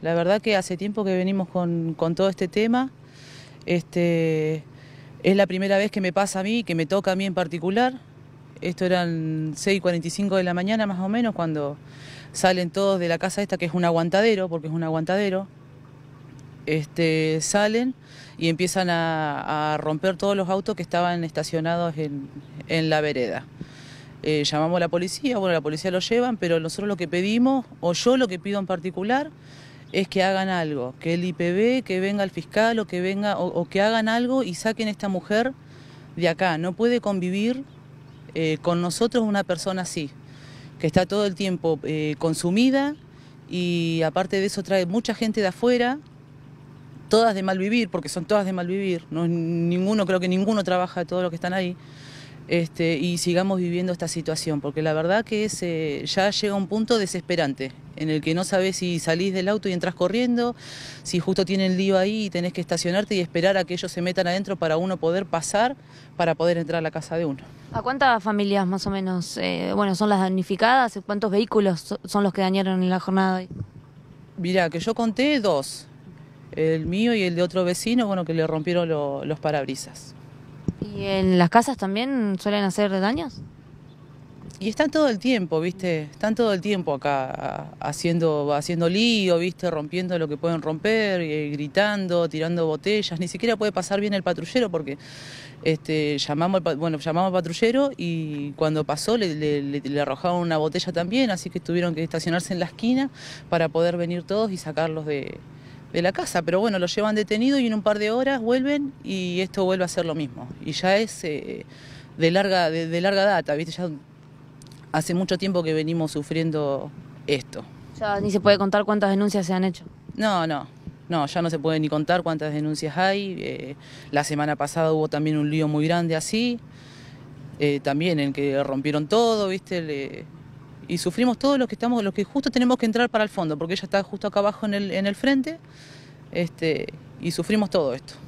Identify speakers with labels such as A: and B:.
A: La verdad que hace tiempo que venimos con, todo este tema. Este, es la primera vez que me pasa a mí, que me toca a mí en particular. Esto eran 6.45 de la mañana más o menos cuando salen todos de la casa esta, que es un aguantadero, porque es un aguantadero. Este, salen y empiezan a, romper todos los autos que estaban estacionados en, la vereda. Eh, llamamos a la policía, bueno, la policía lo llevan, pero nosotros lo que pedimos, o yo lo que pido en particular, es que hagan algo, que el IPB, que venga el fiscal o que venga o, que hagan algo y saquen a esta mujer de acá. No puede convivir eh, con nosotros una persona así, que está todo el tiempo eh, consumida y aparte de eso trae mucha gente de afuera, todas de mal vivir, porque son todas de mal vivir. No, ninguno creo que ninguno trabaja todos los que están ahí. Este, y sigamos viviendo esta situación, porque la verdad que es, eh, ya llega un punto desesperante en el que no sabes si salís del auto y entras corriendo, si justo tienen lío ahí y tenés que estacionarte y esperar a que ellos se metan adentro para uno poder pasar, para poder entrar a la casa de uno.
B: ¿A cuántas familias más o menos eh, bueno, son las damnificadas? ¿Cuántos vehículos son los que dañaron en la jornada hoy?
A: Mirá, que yo conté dos, el mío y el de otro vecino, bueno, que le rompieron los parabrisas.
B: ¿Y en las casas también suelen hacer daños?
A: Y están todo el tiempo, ¿viste? Están todo el tiempo acá haciendo, haciendo lío, ¿viste? Rompiendo lo que pueden romper, eh, gritando, tirando botellas. Ni siquiera puede pasar bien el patrullero porque este, llamamos, bueno, llamamos al patrullero y cuando pasó le, le, le, arrojaron una botella también, así que tuvieron que estacionarse en la esquina para poder venir todos y sacarlos de, de la casa, pero bueno, lo llevan detenido y en un par de horas vuelven y esto vuelve a ser lo mismo. Y ya es eh, de, larga, de, larga data, ¿viste? Ya hace mucho tiempo que venimos sufriendo esto.
B: Ya ni se puede contar cuántas denuncias se han hecho.
A: No, no, no, ya no se puede ni contar cuántas denuncias hay. Eh, la semana pasada hubo también un lío muy grande así, eh, también en que rompieron todo, ¿viste? Le, y sufrimos todos los que estamos, los que justo tenemos que entrar para el fondo, porque ella está justo acá abajo en el, en el frente, este, y sufrimos todo esto.